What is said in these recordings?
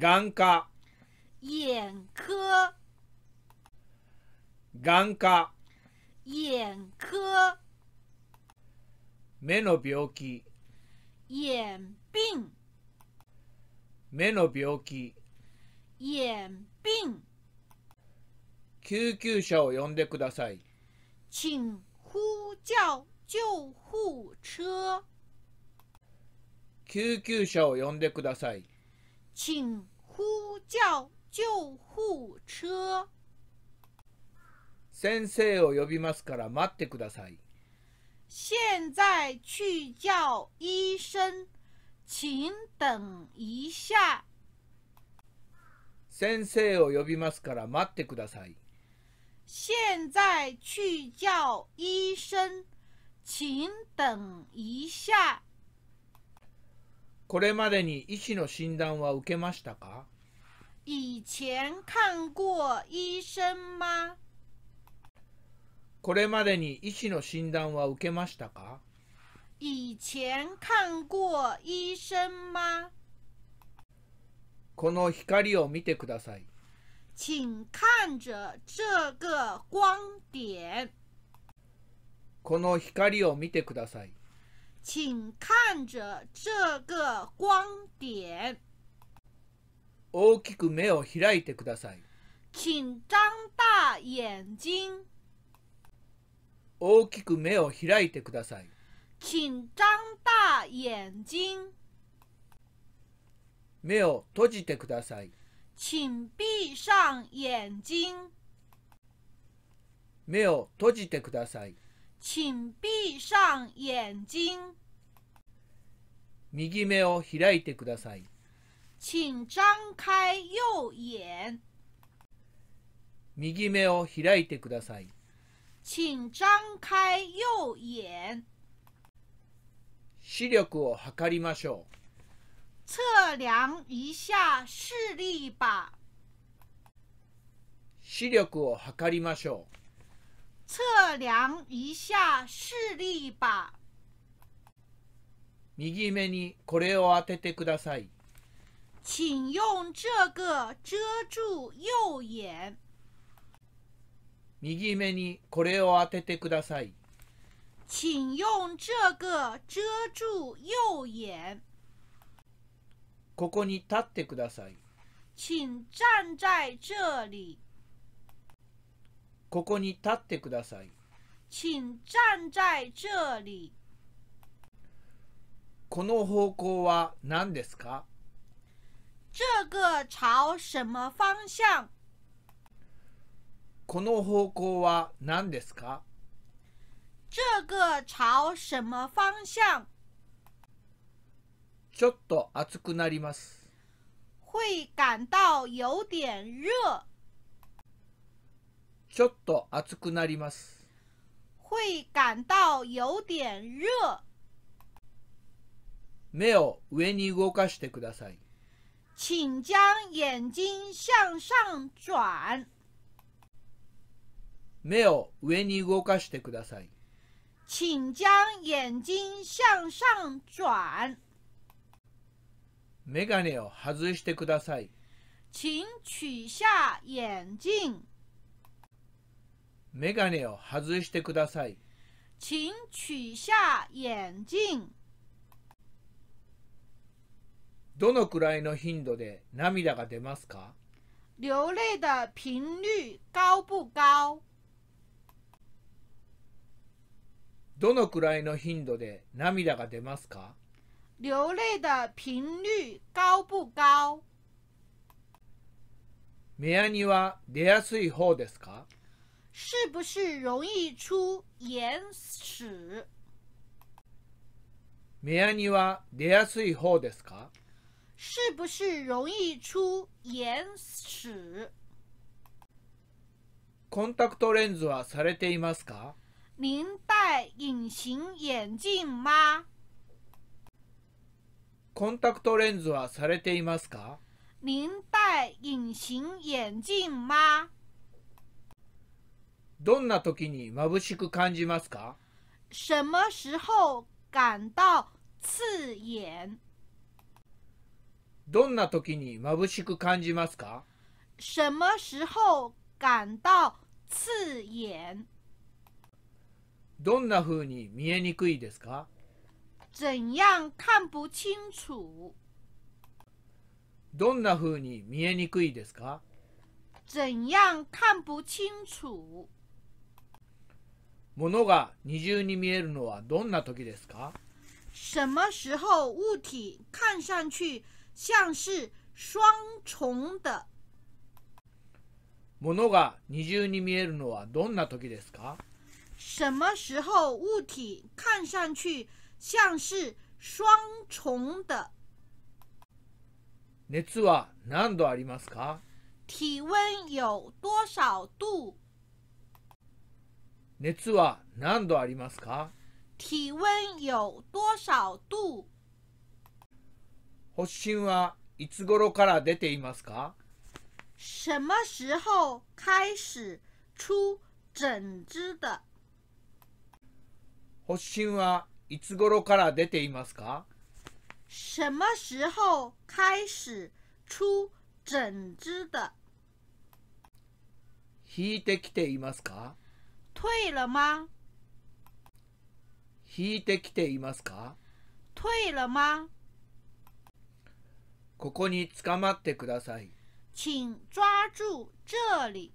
眼科眼科眼科眼科目の病気眼病目の病気眼病救急車を呼んでください请呼叫救护车救急車を呼んでください。请呼叫救護車。先生を呼びますから待ってください。現在去叫医生，请等一下。先生を呼びますから待ってください。現在去叫医生，请等一下。これまでに医師の診断は受けましたか以前看过医生吗これまでに医師の診断は受けましたか以前看过医生吗この光を見てください。请看着这个光点。この光を見てください。请看着这个光点。大きく目を開いてください。请张大眼睛。大きく目を開いてください。请张大眼睛。目を閉じてください。请闭上眼睛。目を閉じてください。请闭上眼睛。右目を開いてください。请张开右眼。右目を開いてください。请张开右眼。視力を測りましょう。测量一下視力吧。視力を測りましょう。测量一下视力吧。右目にこれを当ててください。请用这个遮住右眼。右目にこれを当ててください。请用这个遮住右眼。ここに立ってください。请站在这里。ここに立ってください。请站在这里。この方向は何ですか这个朝什么方向この方向は何ですか这个朝什么方向ちょっと暑くなります。会感到有点热。ちょっと暑くなります。会感到有点热。目を上に動かしてください。请将眼睛向上转。目を上に動かしてください。请将眼睛向上转。メガネを外してください。请取下眼镜。メガネを外してください。请取下眼鏡。どのくらいの頻度で涙が出ますか流泪的频率高不高どのくらいの頻度で涙が出ますか流泪的频率高不高目やには出やすい方ですか是不是容易出眼屎？目やには出やすい方ですか？是不是容易出眼屎？コンタクトレンズはされていますか？您戴隐形眼镜吗？コンタクトレンズはされていますか？您戴隐形眼镜吗？どんな時に眩しく感じますか什么时候感到刺眼どんな時に眩しく感じますか什么时候感到刺眼どんなうに見えにくいですか怎样看不清楚どんなうに見えにくいですか怎样看不清楚物が二重に見えるのはどんな時ですか什么时候物体看上去像是双重的物が二重に見えるのはどんな時ですか什么时候物体看上去像是双重的熱は何度ありますか体温有多少度熱は何度ありますか体温有多少度発疹はいつ頃から出ていますか什么时候开始出疹子的発疹はいつ頃から出ていますか什么时候开始出疹子的引いてきていますか退了吗？引いてきていますか退了吗？ここに捕まってください。请抓住这里。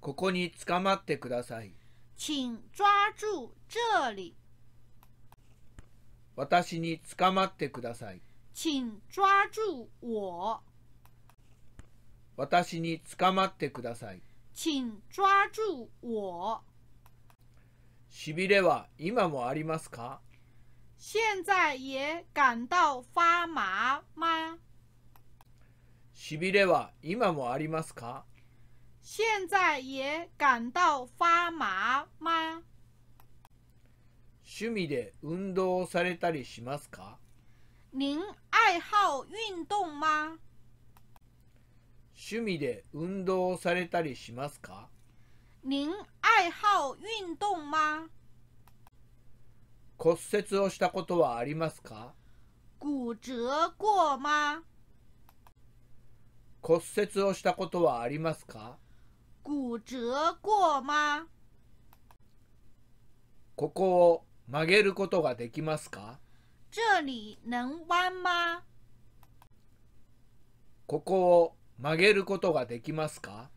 ここに捕まってください。请抓住这里。私に捕まってください。请抓住我。私に捕まってください。请抓住我。しびれは今もありますか现在也感到发麻吗しびれは今もありますか现在也感到发麻吗趣味で運動をされたりしますか您爱好运动吗趣味で運動されたりしますか您好運動吗骨折をしたことはありますか骨折过吗骨折をしたことはありますか骨折过吗ここを曲げることができますか这里能弯吗ここを曲げることができますか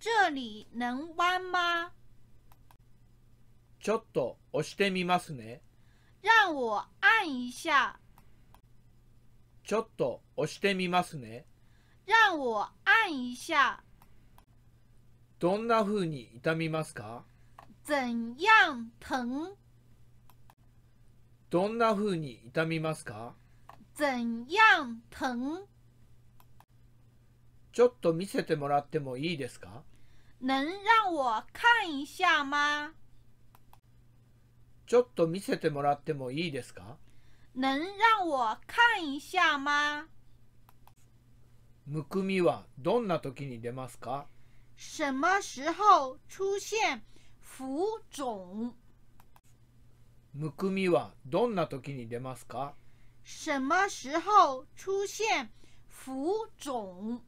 这里能弯吗ちょっと押してみますね。让我按一下。ちょっと押してみますね。让我按一下。どんなふうに痛みますか怎样疼どんなふうに痛みますか怎样疼ちょっと見せてもらってもいいですか能让我看一下吗ちょっと見せてもらってもいいですか能让我看一下吗むくみはどんな時に出ますか什么时候出现浮肿むくみはどんな時に出ますか什么时候出现浮肿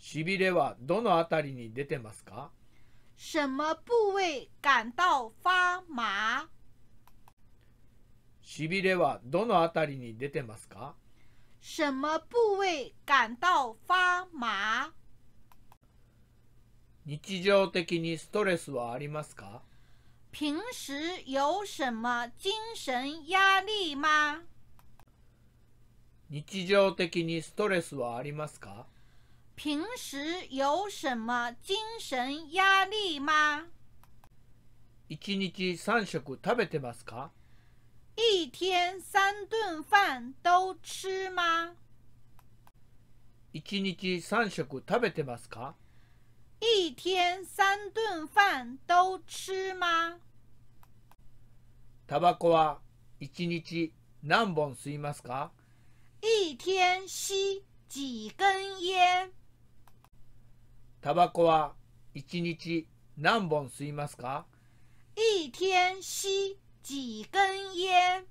しびれはどのあたりに出てますか什么部位感到发麻しびれはどのあたりに出てますか什么部位感到发麻日常的にストレスはありますか平时有什么精神压力吗日常的にストレスはありますか平时有什么精神压力吗？一日三食食べてますか？一天三顿饭都吃吗？一日三食食べてますか？一天三顿饭都吃吗？タバコは一日何本吸いますか？一天吸几根烟？タバコは一日何本吸いますか一天吸几根烟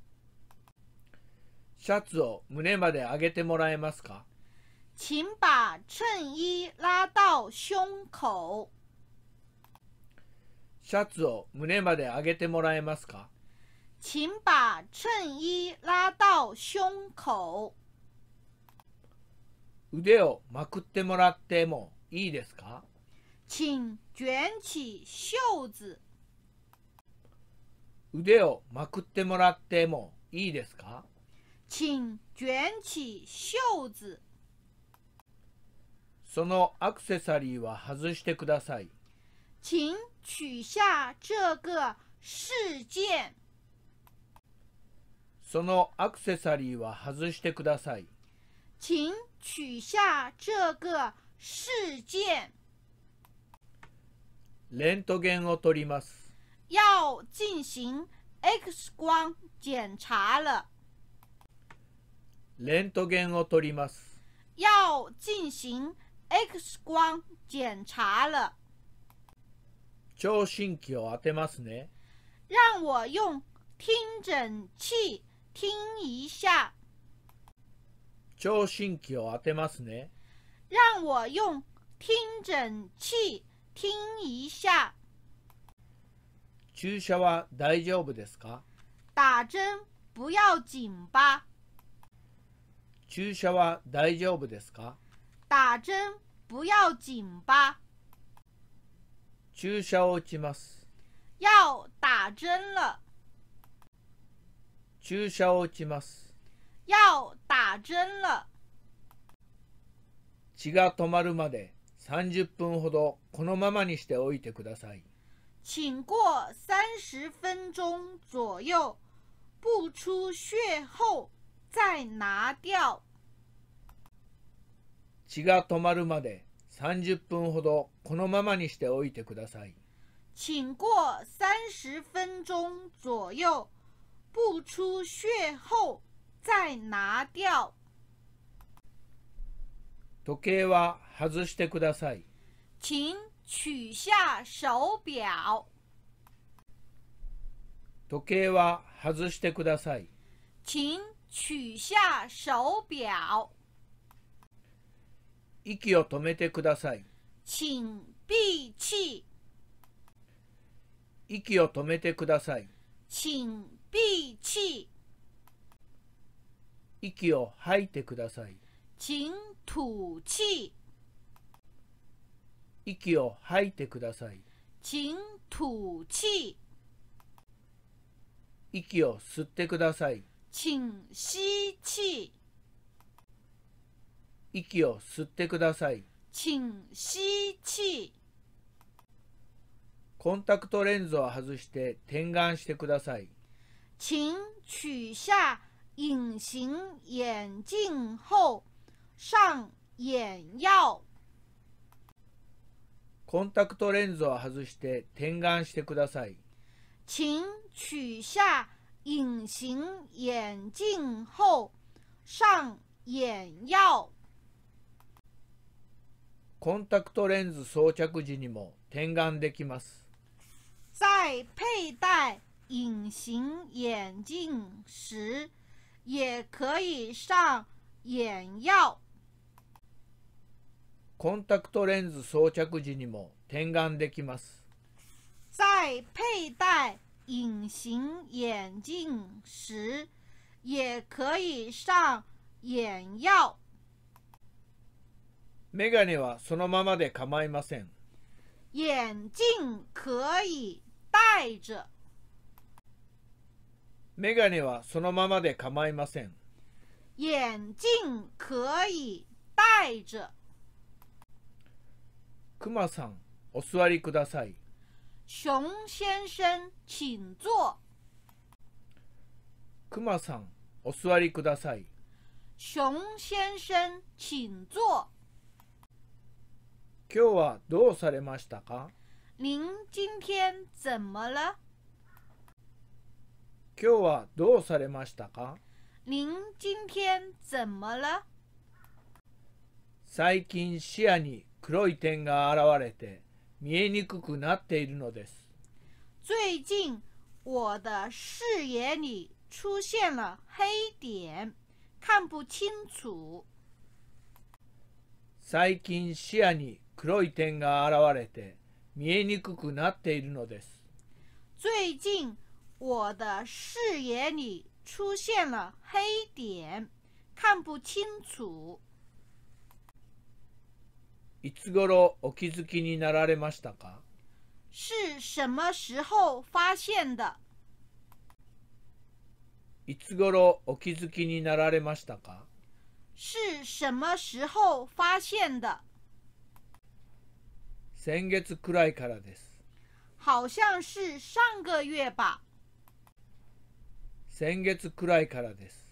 シャツを胸まで上げてもらえますか请把衬衣拉到胸口。シャツを胸まで上げてもらえますか请把衬衣拉到胸口。腕をまくってもらってもいいですか请卷起袖子。腕をまくってもらってもいいですか请卷起袖子。そのアクセサリーは外してください。请取下这个件。そのアクセサリーは外してください。请取下这个事件。レントゲンを取ります。要进行 X 光检查了。レントゲンを取ります。要行 X 光检查了。聴診器を当てますね。让我用听诊器听一下。聴診器を当てますね。让我用听诊器听一下。注射は大丈夫ですか打针不要紧吧。注射は大丈夫ですか打针不要紧吧。注射を打ちます。要打针了。注射を打ちます。要打针了。血が止まるまで30分ほどこのままにしておいてください。请过30分钟左右、不出血后再拿掉。血が止まるまで30分ほどこのままにしておいてください。请过30分钟左右、不出血后再拿掉。時計は外してください。请取下手表。時計は外してください。请取下手表。息を止めてください。请闭气。息を止めてください。请闭气。息を吐いてください。金吐地息を吐いてください金土地息を吸ってください金吸气息を吸ってください金吸气コンタクトレンズを外して点眼してください请取下隐形眼镜后上眼药。コンタクトレンズを外して点眼してください。请取下隐形眼镜后上眼药。コンタクトレンズ装着時にも点眼できます。在佩戴隐形眼镜时，也可以上眼药。コンタクトレンズ装着時にも点眼できます。在佩戴隐形眼镜时，也可以上眼药。メガネはそのままで構いません。眼鏡可以戴着。メガネはそのままで構いません。眼鏡可以戴着。くまさん、お座りください。熊先生、请坐。さん、お座りください。熊先生、请坐。今日はどうされましたか您今天怎么了今日はどうされましたか您今天怎么了最近視野に黒い点が現れて見えにくくなっているのです。最近我的視野に出现了黑点，看不清楚。最近視野に黒い点が現れて見えにくくなっているのです。最近我的視野に出现了黑点，看不清楚。いつ頃お気づきになられましたか是什么时候发现的いつ頃お気づきになられましたか是什么时候发现的先月くらいからです。好像是上个月吧。先月くらいからです。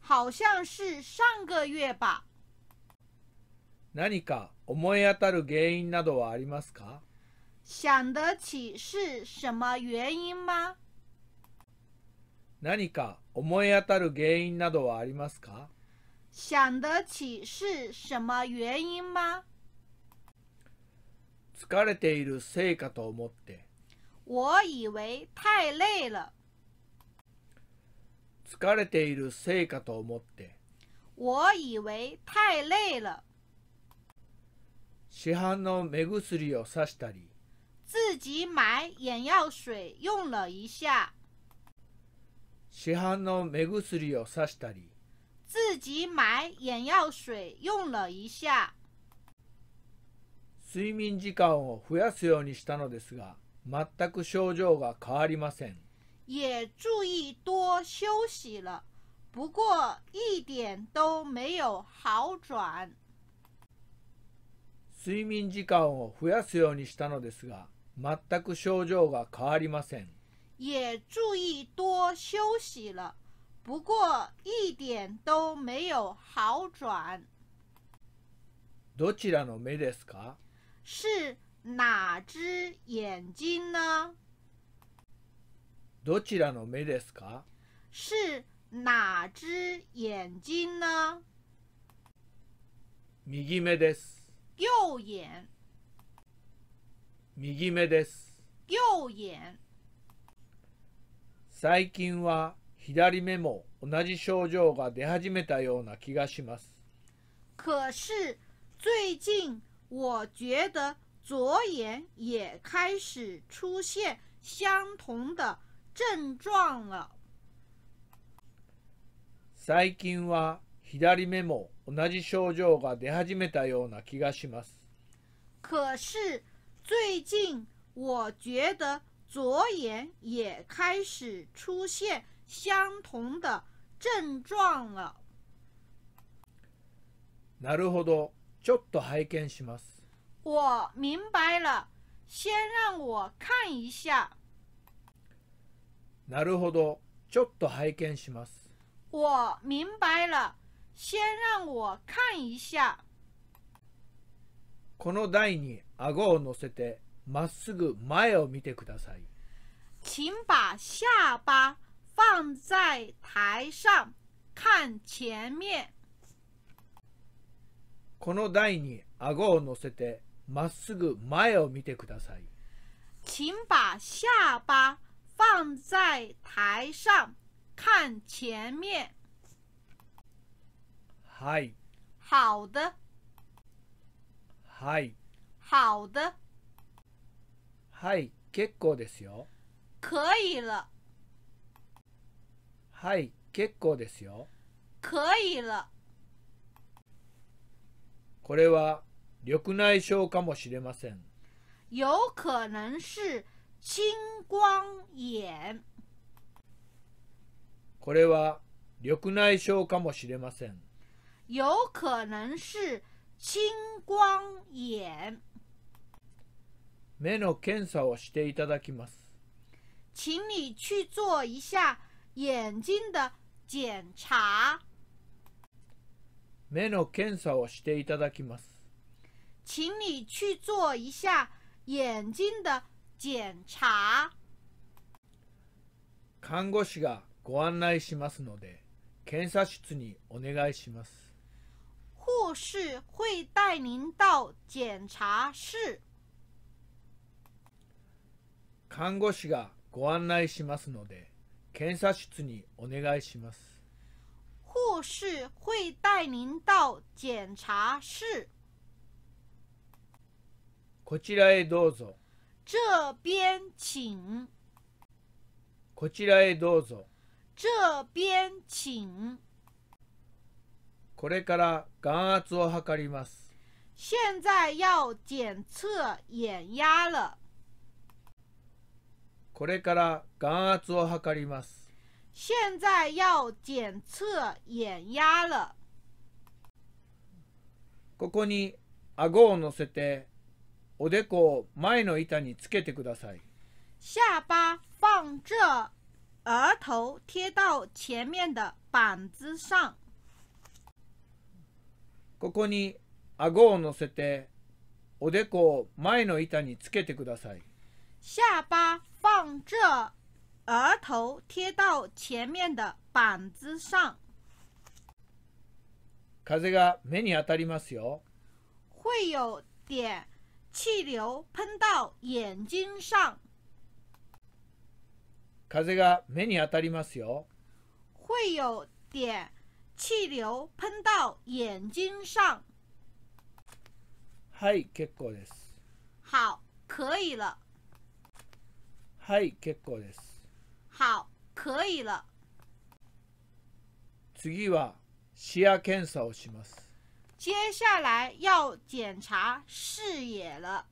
好像是上个月吧。何か思い当たる原因などはありますか想得起是什么原因吗何か思い当たる原因などはありますか想得起是什么原因吗疲れているせいかと思って。我以为太累了。疲れているせいかと思って。我以为太累了。市販の目薬をさしたり自己买眼药水用了一下市販の目薬をさしたり自己眼药水用了一下睡眠時間を増やすようにしたのですが全く症状が変わりません也注意多休息了不过一点都没有好转睡眠時間を増やすようにしたのですが全く症状が変わりません也注意多休息了不过一点都没有好转どちらの目ですか是哪只眼睛呢どちらの目ですか是哪只眼睛呢右目です右眼右目です右眼最近は左目も同じ症状が出始めたような気がします可是最近我觉得左眼也开始出现相同的症状了最近は左目も同じ症状が出始めたような気がします。可是最近我觉得左眼也开始出现相同的症状了。なるほど。ちょっと拝見します。我明白了。先让我看一下。なるほど。ちょっと拝見します。我明白了。先让我看一下。この台に顎を乗せてまっすぐ前を見てください。请把下巴放在台上，看前面。この台に顎を乗せてまっすぐ前を見てください。请把下巴放在台上，看前面。はい。好的。はい。好的。はい、結構ですよ。可以了。はい、結構ですよ。可以了。これは緑内障かもしれません。有可能是青光眼。これは緑内障かもしれません。有可能是青光眼。目の検査をしていただきます。请你去做一下眼睛的检查。目の検査をしていただきます。请你去做一下眼睛的检查。看護師がご案内しますので、検査室にお願いします。护士会带您到检查室。看護師がご案内しますので、検査室にお願いします。護士会带您到检查室。こちらへどうぞ。这边请。こちらへどうぞ。这边请。これから眼圧を測ります。現在要检测眼压了。これから眼圧を測ります。現在要检测眼压了。ここに顎を乗せて、おでこを前の板につけてください。下巴放这，额头贴到前面的板子上。ここに顎を乗せておでこを前の板につけてください。下巴放这，额头贴到前面的板子上。風が目に当たりますよ。会有点气流喷到眼睛上。風が目に当たりますよ。会有点气流喷到眼睛上。はい、結構です。好、可以了。はい、結構です。好、可以了。次は視野検査をします。接下来要检查视野了。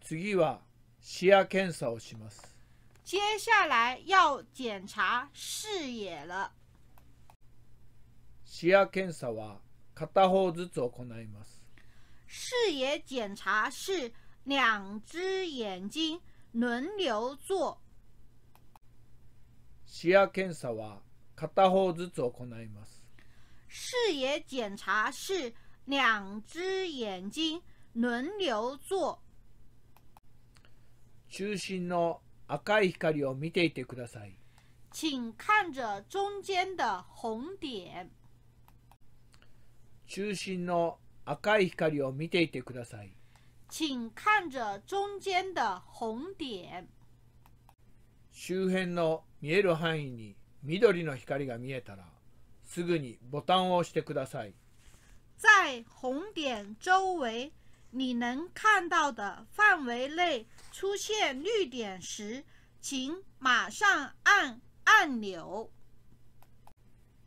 次は視野検査をします。接下来要检查视野了。視野検査は片方ずつ行います。視野两只眼睛轮流做。視野検査は片方ずつ行います。視野检查是两只眼睛轮流做。中心の赤い光を見ていてください。请看着中间的红点。中心の赤い光を見ていてください。请看着中间的红点。周辺の見える範囲に緑の光が見えたら、すぐにボタンを押してください。在红点周围你能看到的范围内出现绿点时，请马上按按钮。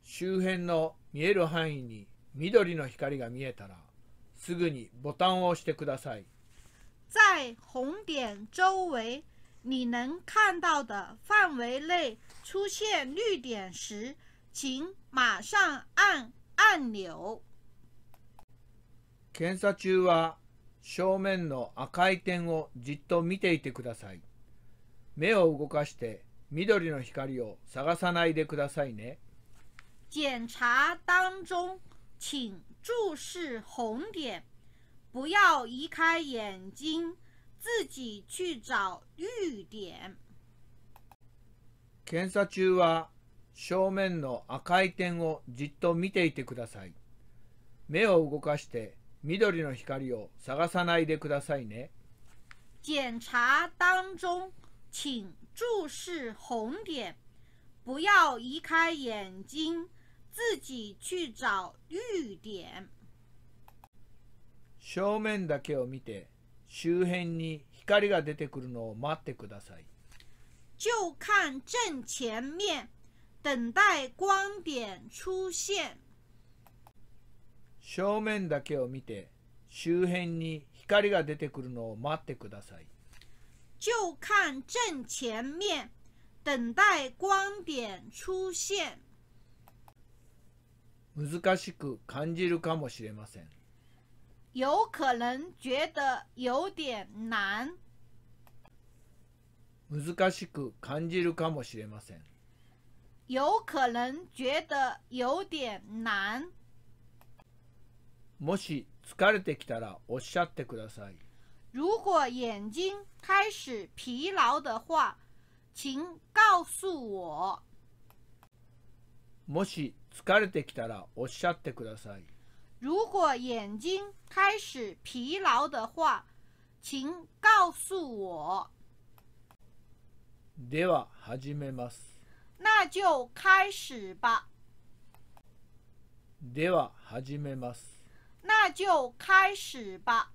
周辺の見える範囲に緑の光が見えたらすぐにボタンを押してください。在红点周围你能看到的范围内出现绿点时，请马上按按钮。検査中は正面の赤い点をじっと見ていてください。目を動かして緑の光を探さないでくださいね。检查当中。请注视红点，不要移开眼睛，自己去找绿点。検査中は正面の赤い点をじっと見ていてください。目を動かして緑の光を探さないでくださいね。检查当中，请注视红点，不要移开眼睛。自己去找绿点。正面だけを見て、周辺に光が出てくるのを待ってください。就看正前面，等待光点出现。正面だけを見て、周辺に光が出てくるのを待ってください。就看正前面，等待光点出现。難しく感じるかもしれません。有可能觉得有点难。難しく感じるかもしれません。有可能觉得有点难。もし疲れてきたらおっしゃってください。如果眼睛开始疲劳的话、请告诉我。もし疲れてきたらおっしゃってください。如果眼睛开始疲劳的话，请告诉我。では始めます。那就开始吧。では始めます。那就开始吧。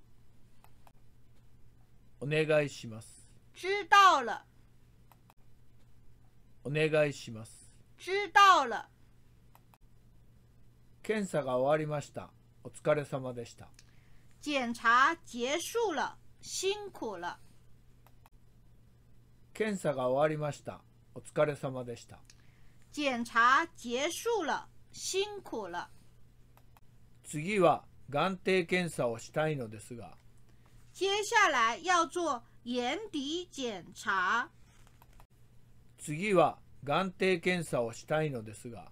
お願いします。知道了。お願いします。知道了。検査が終わりました。お疲れ様でした。検査结束了。辛苦了。検査が終わりました。お疲れ様でした。检查结束了。辛苦了。次は眼底検査をしたいのですが。接下来要做眼底检查。次は眼底検査をしたいのですが。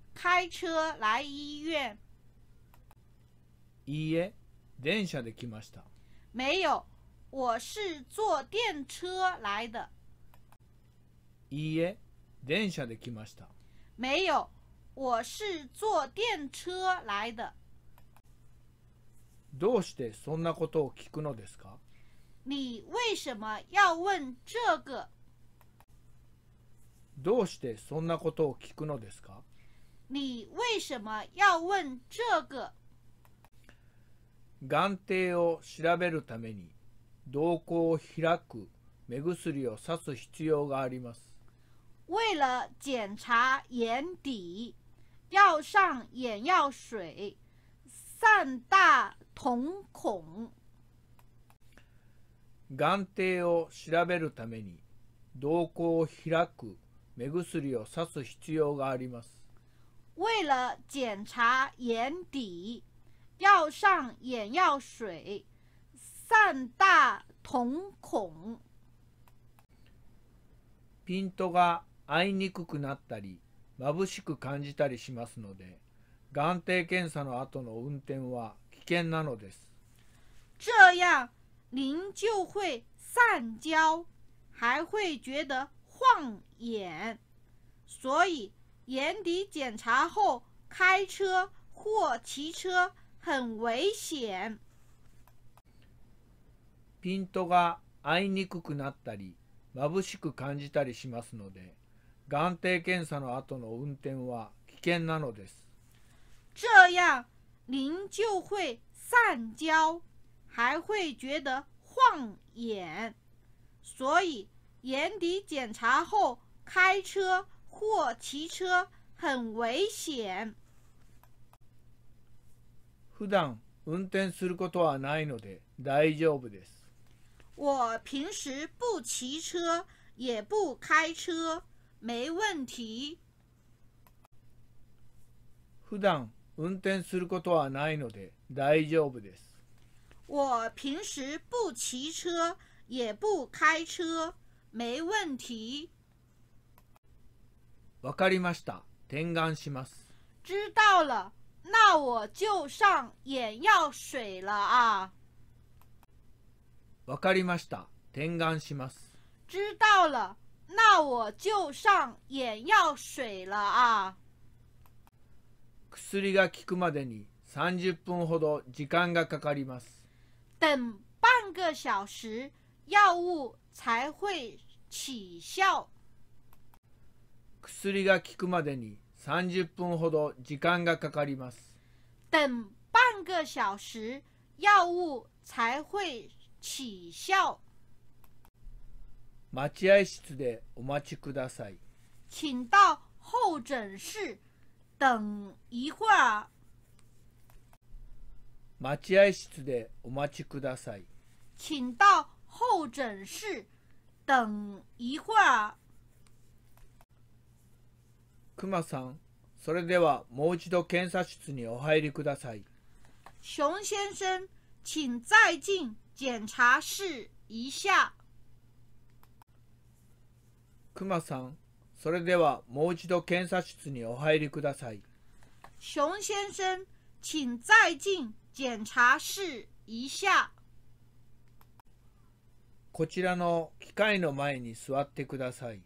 开车来医院。いいえ、電車で来ました。没有，我是坐电车来的。いいえ、電車で来ました。没有，我是坐电车来的。どうしてそんなことを聞くのですか你为什么要问这个どうしてそんなことを聞くのですか你为什么要问这个眼底を調べるために瞳孔を開く目薬を刺す必要があります。为了检查眼底，要上眼药水，散大瞳孔。眼底を調べるために瞳孔を開く目薬を刺す必要があります。为了检查眼底，要上眼药水，散大瞳孔。ピントが合いにくくなったり、眩しく感じたりしますので、眼底検査の後の運転は危険なのです。这样您就会散焦，还会觉得晃眼，所以。眼底检查后开车或骑车很危险。ピントが合いにくくなったり、眩しく感じたりしますので、眼底検査の後の運転は危険なのです。这样您就会散焦，还会觉得晃眼。所以眼底检查后开车。或骑车很危险。普段運転することはないので大丈夫です。我平时不骑车，也不开车，没问题。普段運転することはないので大丈夫です。我平时不骑车，也不开车，没问题。わかりました。転眼します。知道了。那我就上眼药水了啊。わかりました。転願します。知道了。那我就上眼药水了啊。薬が効くまでに30分ほど時間がかかります。等半个小时、药物才会起效。薬が効くまでに30分ほど時間がかかります。等半个小时、药物才会起效。待合室でお待ちください。请到候诊室等一会儿。待合室でお待ちください。请到候诊室等一会儿。さん、それではもう一度検査室にお入りください。熊先生、请再进检查室一下。さん、それではもう一度検査室にお入りください。熊先生、请再进检查室一下。こちらの機械の前に座ってください。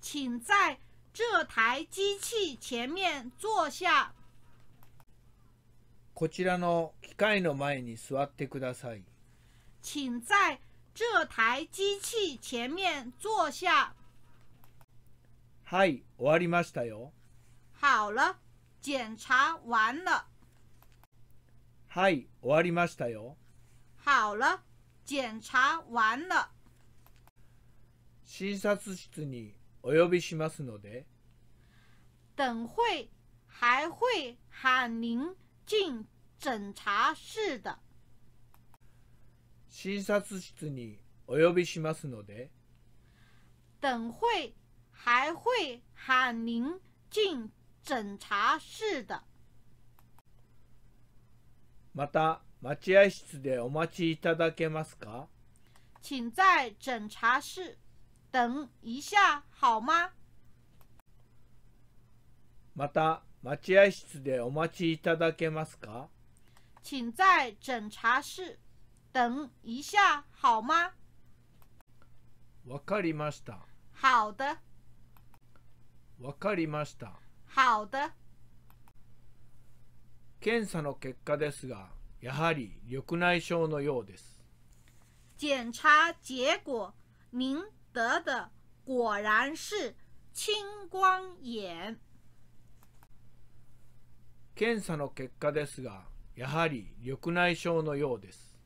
请在这台机器前面坐下。こちらの機械の前に座ってください。请在这台机器前面坐下。はい、終わりましたよ。好了、检查完了。はい、終わりましたよ。好了、检查完了。診察室にお呼びしますので等会还会喊您进诊察室的診察室にお呼びしますので等会还会喊您进诊察室的また待合室でお待ちいただけますか请在诊察室等一下好吗また、待合室でお待ちいただけますか请在诊察室等一下好吗わかりました。好的。わかりました。好的。検査の結果ですが、やはり緑内障のようです。检查结果，您得的果然是青光眼。検査の結果ですが、やはり緑内障のようです。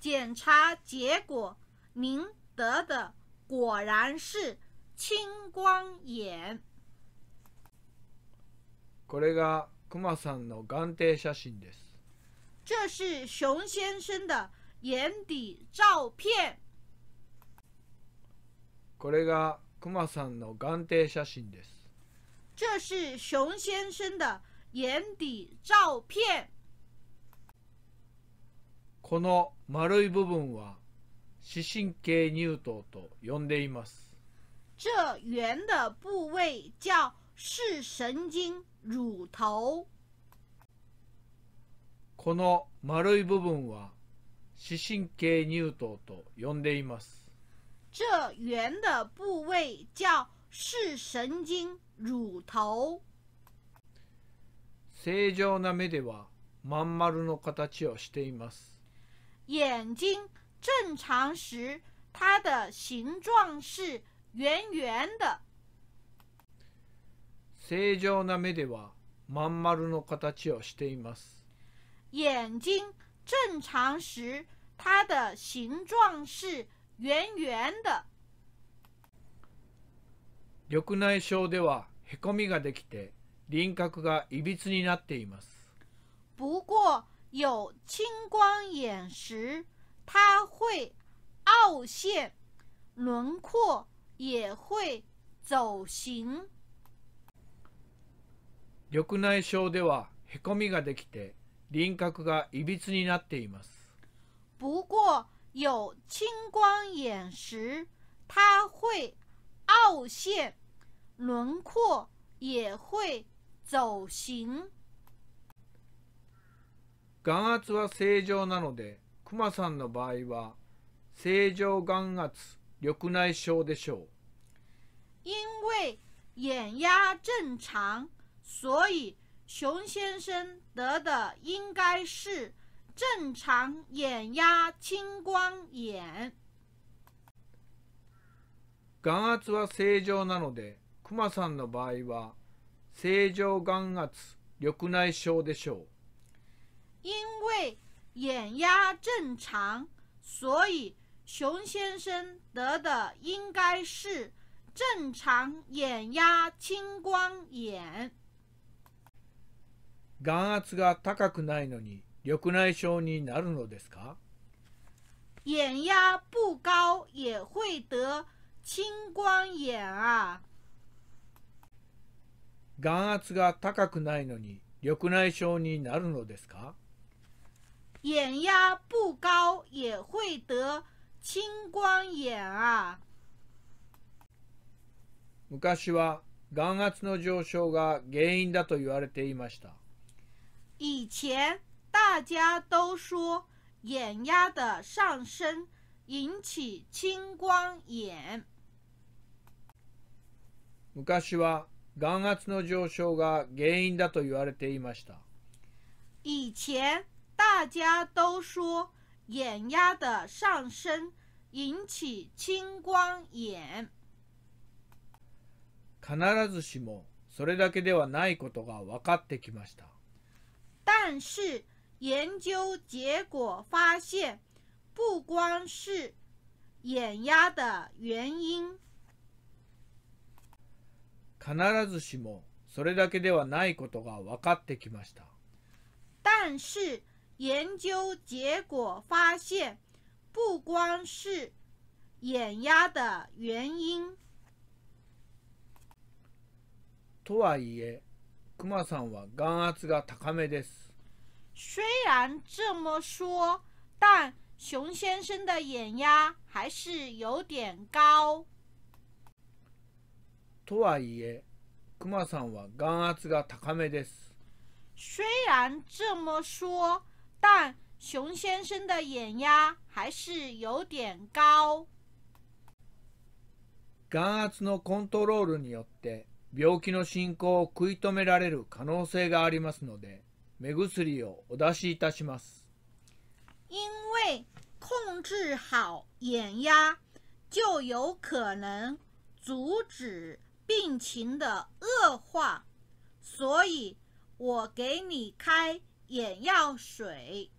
检查结果，您得的果然是青光眼。これが熊さんの眼底写真です。这是熊先生的眼底照片。これがクマさんの眼底写真です。这是熊先生的眼底照片。この丸い部分は視神経乳頭と呼んでいます。这圆的部位叫视神经乳头。この丸い部分は視神経乳頭と呼んでいます。这圆的部位叫视神经乳头。正常な目ではまん丸の形をしています。眼睛正常时，它的形状是圆圆的。正常な目ではまん丸の形をしています。眼睛正常时，它的形状是。圆圆的。緑内障ではへこみができて輪郭がいびつになっています。不过有青光眼时，它会凹陷，轮廓也会走形。緑内障ではへこみができて輪郭がいびつになっています。不过有青光眼时，它会凹陷，轮廓也会走形。眼圧は正常なので、クマさんの場合は正常眼圧緑内障でしょう。因为眼压正常，所以熊先生得的应该是。正常眼压青光眼眼圧は正常なので熊さんの場合は正常眼圧緑内障でしょう因为眼压正常所以熊先生得的应该是正常眼压青光眼眼圧が高くないのに緑内障になるのですか眼压不高也会得青光眼啊。眼圧が高くないのに緑内障になるのですか眼压不高也会得青光眼啊。昔は眼圧の上昇が原因だと言われていました。以前大家都说眼压的上升引起青光眼。昔は眼圧の上昇が原因だと言われていました。以前大家都说眼压的上升引起青光眼。必ずしもそれだけではないことが分かってきました。但是研究结果发现，不光是眼压的原因。必ずしもそれだけではないことが分かってきました。但是研究结果发现，不光是眼压的原因。とはいえ、クマさんは眼圧が高めです。虽然这么说，但熊先生的眼压还是有点高。とはいえ、熊さんは眼圧が高めです。虽然这么说，但熊先生的眼压还是有点高。眼圧のコントロールによって病気の進行を食い止められる可能性がありますので。目薬をお出しいたします。因为控制好眼压，就有可能阻止病情的恶化，所以我给你开眼药水。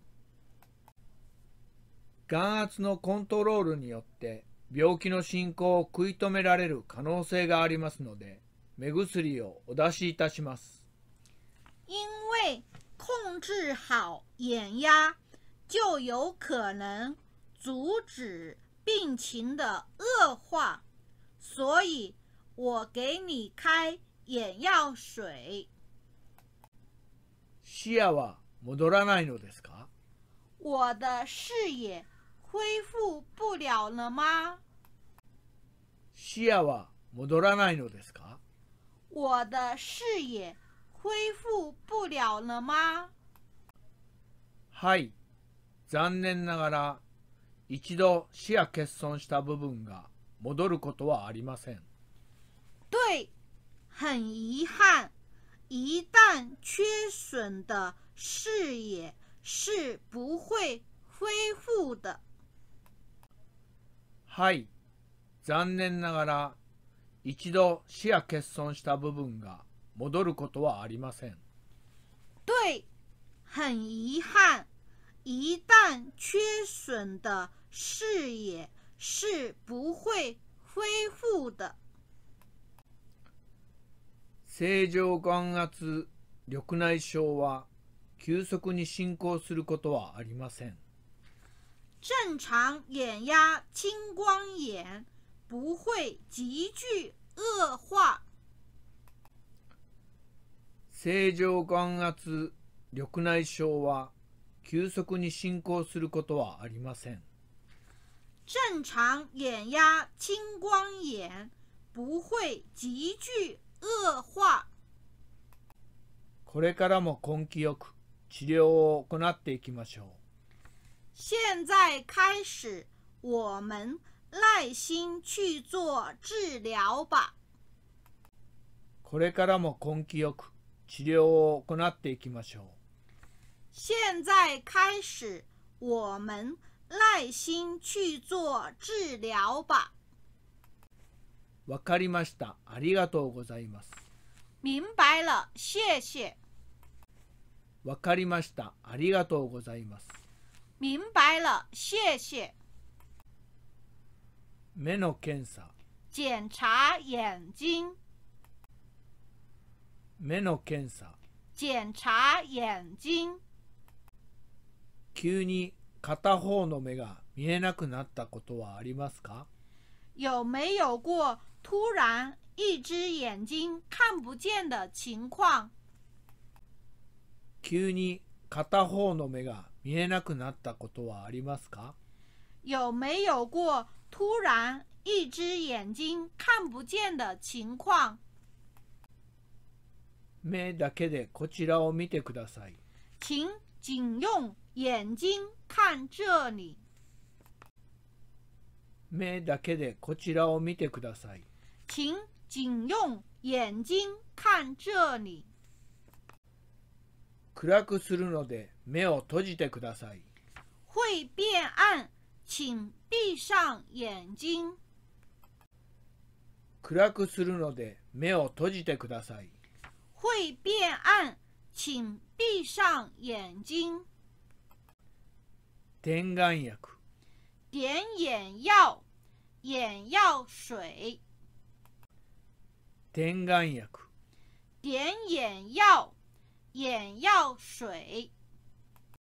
眼圧のコントロールによって病気の進行を食い止められる可能性がありますので、目薬をお出しいたします。因为控制好眼压，就有可能阻止病情的恶化。所以，我给你开眼药水。視野は戻らないのですか？我的视野恢复不了了吗？視野は戻らないのですか？我的视野。恢复不了了吗はい。残念ながら、一度視野欠損した部分が戻ることはありません。对。很遗憾。一旦缺损的野是不会恢复的。はい。残念ながら、一度視野欠損した部分が戻ることはありません。对，很遗憾，一旦缺损的视野是不会恢复的。正常眼圧緑内障は急速に進行することはありません。正常眼压青光眼不会急剧恶化。正常眼圧緑内障は急速に進行することはありません正常眼压青光眼不会急剧恶化これからも根気よく治療を行っていきましょう现在开始我们耐心去做治療吧これからも根気よく治療を行っていきましょう。现在開始，我们耐心去做治療吧。わかりました。ありがとうございます。明白了，谢谢。わかりました。ありがとうございます。明白了，谢谢。目の検査。检查眼睛。目の検査检查眼睛急に片方の目が見えなくなったことはありますか有没有过突然一只眼睛看不见的情况急に片方の目が見えなくなったことはありますか有没有过突然一只眼睛看不见的情况？目だけでこちらを見てください。请仅用眼睛看这里。目だけでこちらを見てください。请仅用眼睛看这里。暗くするので目を閉じてください。会变暗，请闭上眼睛。暗くするので目を閉じてください。会变暗，请闭上眼睛。点眼药，点眼药，眼药水。点眼药，点眼药，眼药水。